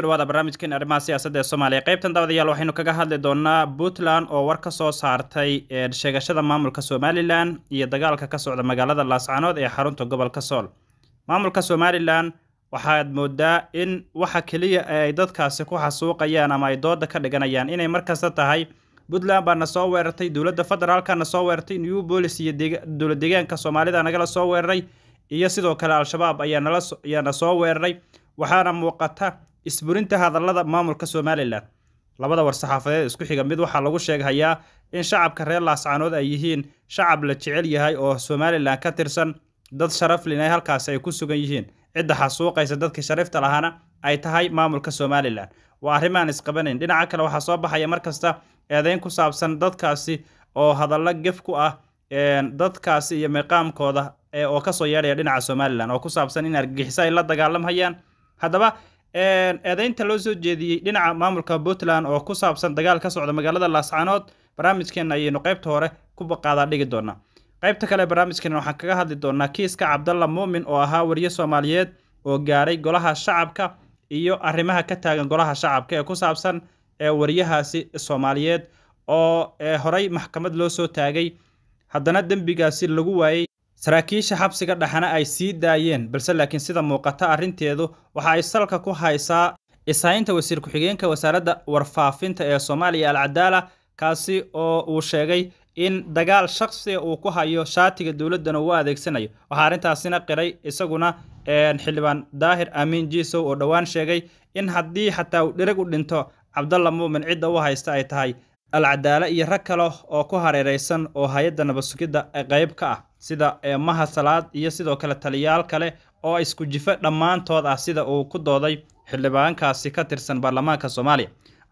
kusoo dhawaada barnaamijkeena arrimaha siyaasadda ee soomaaliya qaybtan dabadayaal waxaynu kaga hadli doonaa puntland oo war ka soo saartay sheegashada maamulka somalilan iyo dagaalka ka socda magaalada laascanood ee xarunta gobolka sool maamulka somalilan waxaad moodaa in waxa keliya ee ay dadkaasi ku xasuuqayaan ama ay dooda ka dhiganayaan inay markasta tahay puntland baa na soo weerartay dowladda federaalka na soo weerartay new bolis iyo dowla deegaanka soomaalida nagala soo weeraray iyo sidoo kale al-shabaab ayaa nala na soo weeraray waxaana muuqata isburinta hadallada maamulka somalilan labada war-saxaafadeed isku xiga mid waxaa lagu sheeghayaa in shacabka reer laascaanood ay yihiin shacab la jecel yahay oo somalilan ka tirsan dad sharaf halkaas ay ku sugan yihiin cidda xasuuqaysa dadka shariifta lahaana ay tahay maamulka somalilan waa arrimaan isqabanayn dhinaca kale waxaa soo baxaya markasta eedeyn ku saabsan dadkaasi oo hadallo gef ku ah dadkaasi iyo meeqaamkooda oo kasoo yeedhaya dhinaca somalilan oo ku saabsan in argagixiso ay la dagaalamhayaan haddaba eedaynta loo soo jeediyey dhinaca maamulka puntland oo ku saabsan dagaal ka socda magaalada laascanood barnaamijkeena ayaynu qaybta hore ku baqaadaa dhigi doonaa qaybta kale barnaamijkeena waxaan kaga hadli doonaa kiiska cabdalla muumin oo ahaa wariye soomaaliyeed oo gaaray golaha shacabka iyo arrimaha ka taagan golaha shacabka ee ku saabsan ee wariyahaasi soomaaliyeed oo horay maxkamad loo soo taagay haddana dembigaasi lagu waayey saraakiisha xabsiga dhaxana ay sii daayeen balse laakiin sida muuqata arrinteedu waxa ay salka ku haysaa isaynta wasiir ku-xigeenka wasaaradda warfaafinta ee soomaaliya alcadaala kaasi oo uu sheegay in dagaal shaksiga uu ku hayo shaatiga dowladdana uu adeegsanayo waxaa arrintaasina qiray isaguna xildhibaan daahir amiin jiisow oo dhowaan sheegay in haddii xataa uu dhereg u dhinto cabdalla muumin cidda u haysta ay tahay alcadaala iyo rag kale oo ku hareeraysan oo hay-adda nabadsugidda qayb ka ah sida eemaha eh, salaad iyo sidoo kale taliyaal kale oo isku jifo dhammaantood ah sida uu ku dooday xildhibaankaasi ka tirsan baarlamaanka soomaaliya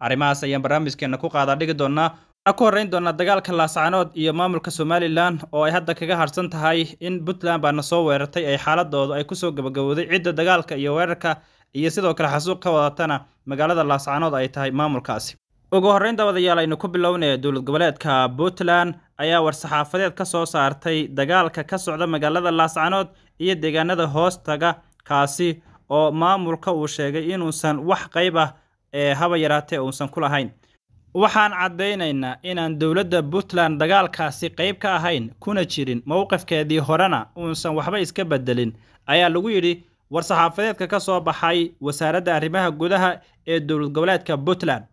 arrimahaas ayaan barnaamijkeenna ku qaadaa dhigi doonaa waxaan ku horreyn doonaa dagaalka laascanood iyo maamulka somalilan oo ay hadda kaga harsan tahay in puntland baana soo weerartay ay xaaladoodu ay kusoo gabagabowday cidda dagaalka iyo weerarka iyo sidoo kale xasuuq ka wadatana magaalada laascanood ay tahay maamulkaasi ugu horreynta dabadayaal aynu ku bilownaya dowlad goboleedka puntland ayaa war-saxaafadeed ka soo saartay dagaalka ka socda magaalada laascanood iyo deegaanada hoostaga kaasi oo maamulka uu sheegay inuusan wax qayb ah ee haba yaraatee uusan ku lahayn waxaan caddaynaynaa inaan dowladda puntland dagaalkaasi qayb ka ahayn kuna jirin mowqifkeedii horena uusan waxba iska bedelin ayaa lagu yidhi war-saxaafadeedka ka soo baxay wasaaradda arrimaha gudaha ee dowlad goboleedka puntland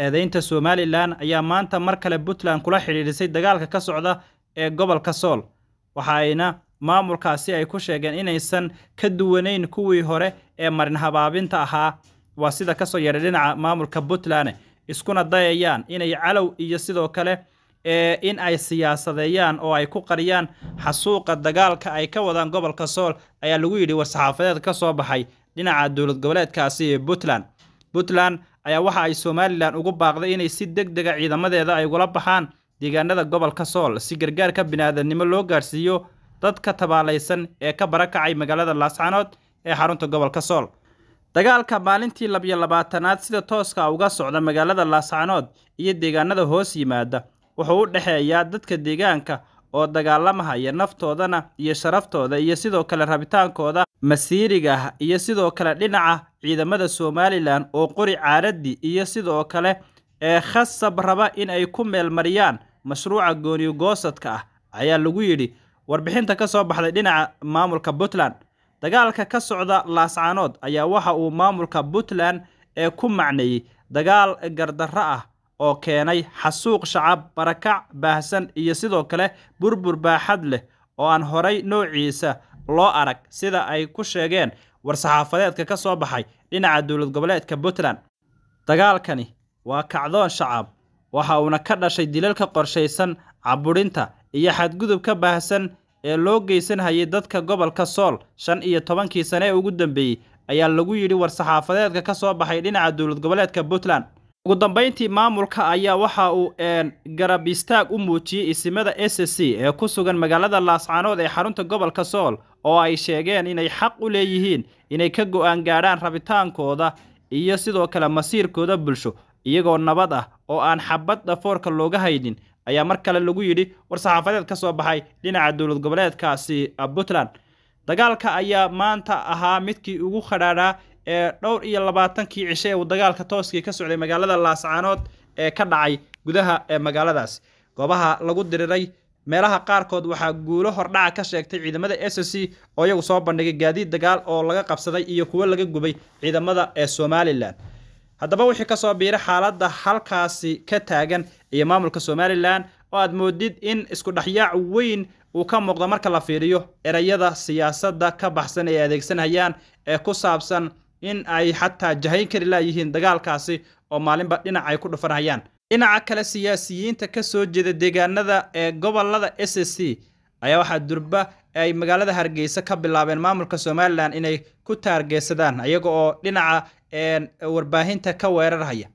eedeynta somalilan ayaa maanta mar kale puntland kula xidhiidhisay dagaalka ka socda ee gobolka sool waxa ayna maamulkaasi ay ku sheegeen inaysan ka duwanayn kuwii hore ee marin habaabinta ahaa waa sida ka soo yaray dhinaca maamulka puntland iskuna dayayaan inay calow iyo sidoo kale ee in ay siyaasadeeyaan oo ay ku qariyaan xasuuqa dagaalka ay ka wadaan gobolka sool ayaa lagu yidhi war saxaafadeed ka soo baxay dhinaca dowlad goboleedkaasi puntland puntland ayaa waxa ay somalilan ugu baaqday inay si deg dega ah ciidamadeeda ay ugala baxaan deegaanada gobolka sool si gargaarka biniaadanimo loo gaarsiiyo dadka tabaalaysan ee ka barakacay magaalada laascanood ee xarunta gobolka sool dagaalka maalintii labiyo labaatanaad sida tooska uga socda magaalada laascanood iyo deegaanada hoos yimaada wuxuu u dhexeeyaa dadka deegaanka oo dagaalamahaya naftoodana iyo sharaftooda iyo sidoo kale rabitaankooda masiiriga iyo sidoo kale dhinaca ciidamada somalilan oo qori caaradi iyo sidoo kale ee khasab raba in ay ku meel mariyaan mashruuca gooniyo goosadka ah ayaa lagu yidhi warbixinta ka soo baxday dhinaca maamulka puntland dagaalka ka socda laascaanood ayaa waxa uu maamulka puntland ee ku macneeyey dagaal gardarro ah oo keenay xasuuq shacab barakac baahsan iyo sidoo kale burbur baaxad leh oo aan horay noociisa loo arag sida ay ku sheegeen war-saxaafadeedka ka soo baxay dhinaca dowlad goboleedka puntland dagaalkani waa kacdoon shacab waxa uuna ka dhashay dilalka qorshaysan caburinta iyo xadgudubka baahsan ee loo geysanhayay dadka gobolka sool shan iyo tobankii sane ee ugu dambeeyey ayaa lagu yidhi war-saxaafadeedka ka soo baxay dhinaca dowlad goboleedka puntland ugu dambayntii maamulka ayaa waxa uu garab istaag u muujiyey isimada s c ee ku sugan magaalada laascaanood ee xarunta gobolka sool oo ay sheegeen inay xaq u leeyihiin inay ka go'aan gaadhaan rabitaankooda iyo sidoo kale masiirkooda bulsho iyagoo nabad ah oo aan xabad dhafoorka looga haynin ayaa mar kale lagu yidhi war-saxaafadeed ka soo baxay dhinaca dowlad goboleedkaasi puntland dagaalka ayaa maanta ahaa midkii ugu khadhaadhaa ee dhowr iyo labaatankii cishe ee uu dagaalka tooskii ka socday magaalada laascaanood ee ka dhacay gudaha ee magaaladaas goobaha lagu diriray meelaha qaarkood waxaa guulo hordhaca ka sheegtay ciidamada s c oo iyagu soo bandhigay gaadiid dagaal oo laga qabsaday iyo kuwo laga gubay ciidamada ee somalilan haddaba wixii kasoo biiray xaaladda halkaasi ka taagan iyo maamulka somalilan oo aad moodid in isku dhexyaac weyn uu ka muuqdo marka la fiiriyo erayada siyaasadda ka baxsan ay adeegsanayaan ee ku saabsan in ay xataa jahayn kari laayihiin dagaalkaasi oo maalinba dhinac ay ku dhufanhayaan dhinaca kale siyaasiyiinta ka soo jeeda deegaanada ee gobolada s s c ayaa waxaa durba ay magaalada hargeysa ka bilaabeen maamulka somalilan inay ku taargeysadaan iyaga oo dhinaca warbaahinta ka weerarhaya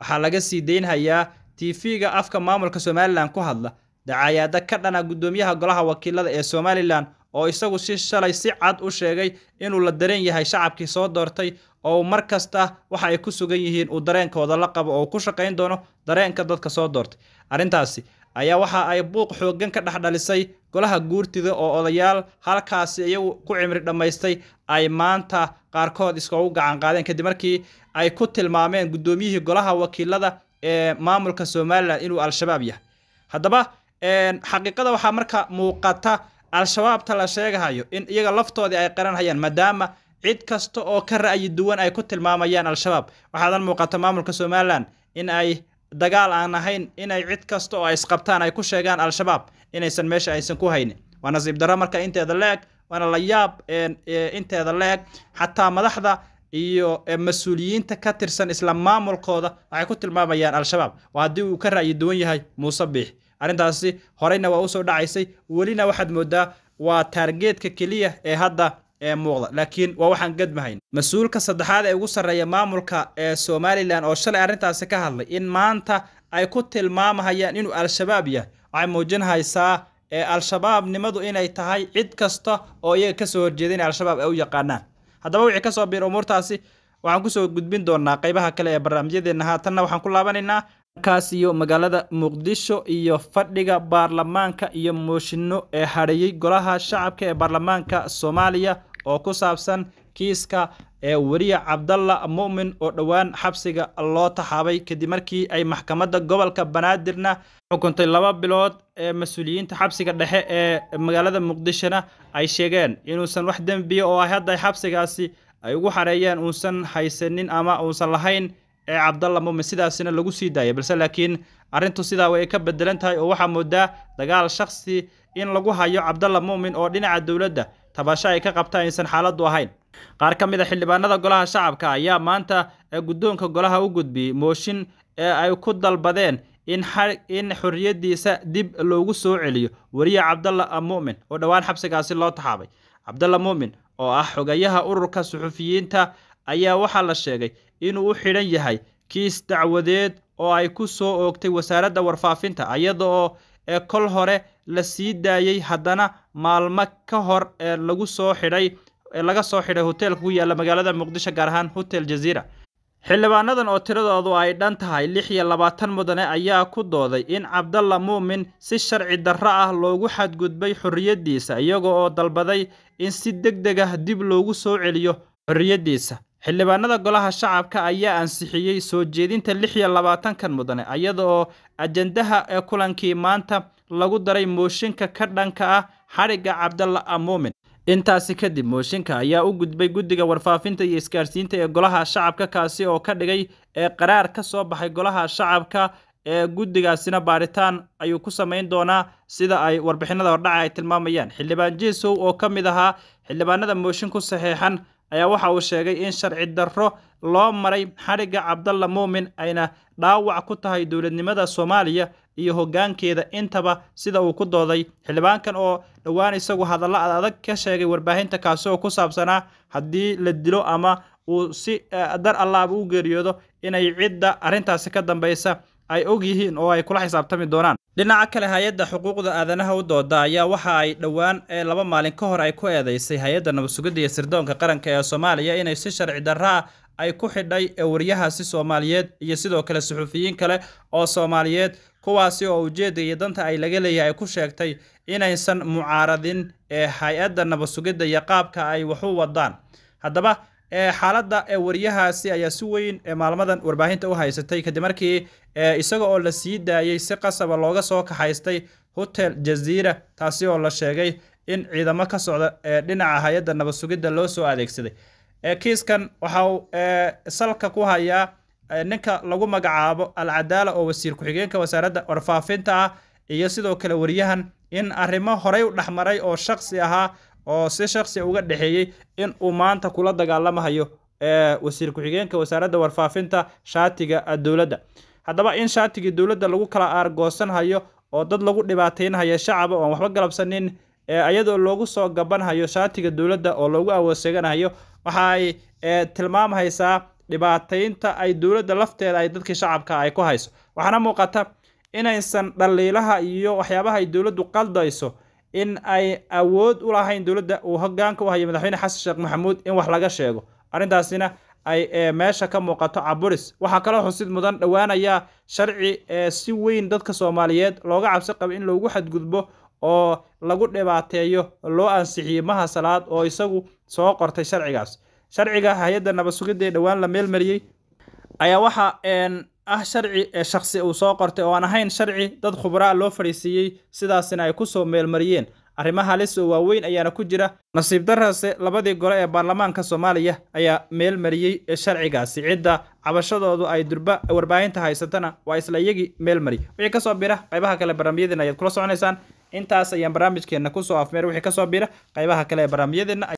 waxaa laga sii deynhayaa v ga afka maamulka somalilan ku hadla dacaayaada ka dhana gudoomiyaha golaha wakiilada ee somalilan oo isagu si shalay si cad u sheegay inuu la dareen yahay shacabkii soo doortay oo mar kasta waxa ay ku sugan yihiin uu dareenkooda la qabo oo ku shaqayn doono dareenka dadka soo doortay arrintaasi ayaa waxa ay buuq xooggan ka dhexdhalisay golaha guurtida oo odayaal halkaasi iyagu ku cimri dhammaystay ay maanta qaarkood iskagu gacan qaadeen kadib markii ay ku tilmaameen guddoomiyihii golaha wakiilada ee maamulka somalilan inuu al-shabaab yahay haddaba xaqiiqada waxaa marka muuqata al-shabaabta la sheegahayo in iyaga laftoodii ay qaranhayaan maadaama cid kasta oo ka ra'yi duwan ay ku tilmaamayaan al-shabaab waxaadan muuqata maamulka somalilan in ay dagaal aan ahayn inay cid kasta oo ay isqabtaan ay ku sheegaan al-shabaab inaysan meesha aysan ku haynin waa nasiib darro marka inteeda la-eg waana la yaab e, inteeda la-eg xataa madaxda iyo e, mas-uuliyiinta ka tirsan isla maamulkooda waxay ku tilmaamayaan al-shabaab oo haddii uu ka ra'yi duwan yahay muuse biix arrintaasi horeyna waa usoo dhacaysay welina waxaad moodaa waa taargeedka keliya ee hadda ee muuqda laakiin waa waxaan gadmahayn mas-uulka saddexaad ee ugu sarreeya maamulka ee somalilan oo shalay arrintaasi ka hadlay in maanta ay ku tilmaamahayaan inuu al-shabaab yahay waxay muujinhaysaa ee al-shabaabnimadu inay tahay cid kasta oo iyaga kasoo horjeeda inay al-shabaab ay u yaqaanaan haddaba wixii kasoo biir umuurtaasi waxaan kusoo gudbin doonaa qeybaha kale ee barnaamijyadeenna haatanna waxaan ku laabanaynaa kaas iyo magaalada muqdisho iyo fadhiga baarlamaanka iyo mooshinno ee hadhayay golaha shacabka ee baarlamaanka soomaaliya oo ku saabsan kiiska ee weriya cabdalla mu'min oo dhowaan xabsiga loo taxaabay kadib markii ay maxkamadda gobolka banaadirna xukuntay laba bilood ee mas-uuliyiinta xabsiga dhexe ee magaalada muqdishona ay sheegeen inuusan wax dembiya oo ay hadda xabsigaasi ay ugu xareeyeen uusan haysanin ama uusan lahayn ee cabdalla mumin sidaasina lagu sii daaya balse laakiin arrintu sidaa way ka bedelan tahay oo waxaa moodaa dagaal shaksi in lagu hayo cabdalla mumin oo dhinaca dowladda tabasho ay ka qabta aysan xaaladdu ahayn qaar ka mid a ah xildhibaanada golaha shacabka ayaa maanta guddoonka golaha u gudbiyey mooshin ee ay ku dalbadeen in xorriyaddiisa dib loogu soo celiyo weriye cabdalla mu'min oo dhowaan xabsigaasi loo taxaabay cabdalla muumin oo ah xogayaha ururka suxufiyiinta ayaa waxaa la sheegay inuu u xidhan yahay kiis dacwadeed oo ay ku soo oogtay wasaaradda warfaafinta iyada oo ee kol hore la sii daayey haddana maalmo ka hor ee lagu soo xidhay ee laga soo xidhay hoteelka ku yaalla magaalada muqdisho gaar ahaan hotel jaziira xildhibaanadan oo tiradoodu ay dhan tahay lix iyo labaatan mudane ayaa ku dooday in cabdalla muumin si sharci darro ah loogu xadgudbay xorriyaddiisa iyaga oo dalbaday in si deg deg ah dib loogu soo celiyo xorriyaddiisa Xildhibaanada Golaha Shacabka ayaa ansixiyey soo jeedinta lix iyo labaatankan mudane iyada oo ajandaha ee kulankii maanta lagu daray mooshinka ka dhanka ah xadhigga Cabdalla Amomin intaasi kadib mooshinka ayaa u gudbay guddiga warfaafinta iyo isgaarsiinta ee Golaha Shacabka kaasi oo ka dhigay ee qaraar ka soo baxay Golaha Shacabka ee guddigaasina baaritaan ayuu ku samayn doonaa sida ay warbixinada hordhaca ay tilmaamayaan xildhibaan jiisow oo ka mid ahaa xildhibaanada mooshin ku saxeexan ayaa waxa uu sheegay in sharci darro loo maray xadhigga cabdalla muumin ayna dhaawac ku tahay dowladnimada soomaaliya iyo hoggaankeeda intaba sida uu ku dooday xildhibaankan oo dhowaan isagu hadallo adag ka sheegay warbaahinta kaasi oo ku saabsanaa haddii la dilo ama uu si eh, dar allaaba u geeriyoodo inay cidda arrintaasi ka dambaysa ay og yihiin oo ay kula xisaabtami doonaan dhinaca kale hay-adda xuquuqda aadanaha u dooda ayaa waxa ay dhowaan ee laba maalin ka hor ay ku eedaysay hay-adda nabadsugidda iyo sirdoonka qaranka ee soomaaliya inay si sharci darraa ay ku xidhay ee ewaryahaasi soomaaliyeed iyo sidoo kale suxuufiyiin kale oo soomaaliyeed kuwaasi oo ujeedda iyo danta ay laga leeyahay ay ku sheegtay inaysan mucaaradin ee hay-adda nabadsugidda iyo qaabka ay waxu wadaan haddaba xaaladda waryahaasi ayaa si weyn maalmadan warbaahinta u haysatay kadib markii isaga oo la sii daayay si qasaba looga soo kaxaystay hotel jaziira taasi oo la sheegay in ciidamo ka socda dhinaca hay-adda nabad sugidda loo soo adeegsaday kiiskan waxau salka ku hayaa ninka lagu magacaabo alcadaala oo wasiir ku-xigeenka wasaaradda warfaafinta ah iyo sidoo kale waryahan in arrimo horay u dhexmaray oo shaqsi ahaa oo si shaqsi uga dhexeeyey in uu maanta kula dagaalamahayo wasiir ku-xigeenka wasaaradda warfaafinta shaatiga dowladda haddaba in shaatigii dowladda lagu kala aargoosanhayo oo dad lagu dhibaateynahayo shacaba oon waxba galabsanin iyadoo loogu soo gabanhayo shaatiga dowladda oo loogu awoodseeganayo waxaay tilmaamhaysaa dhibaateynta ay dowladda lafteeda ay dadkii shacabka ay ku hayso waxaana muuqata inaysan dhaliilaha iyo waxyaabaha ay dowladdu qaldayso in ay awood u lahayn dowladda uu hoggaanka u hayo madaxweyne xasan sheekh maxamuud in wax laga sheego arrintaasina ay eh, meesha ka muuqato caburis waxaa kaloo xusid mudan dhowaanayaa sharci eh, si weyn dadka soomaaliyeed looga cabsi qaba in loogu xadgudbo oo lagu dhibaateeyo loo ansixiyey maha salaad oo isagu soo qortay sharcigaas sharciga hay-adda nabad sugidda ee dhowaan la meelmariyey ayaa waxaa eh, ah sharci ee eh, shakhsi uu soo qortay oo aan ahayn sharci dad khubraa loo fadhiisiiyey sidaasina ay ku soo meelmariyeen arrimaha halis oo waaweyn ayaana ku jira nasiib darase labadii gole ee baarlamaanka soomaaliya ayaa meelmariyey ee eh, sharcigaasi cidda cabashadoodu ay durba eh, warbaahinta haysatana waa isla iyagii meelmari wixii kasoo bira qaybaha kale barnaamijyadeena ayaad kula soconaysaan intaas ayaan barnaamijkeenna kusoo afmeer wixii kasoo bira qaybaha kale ee barnaamijyadeena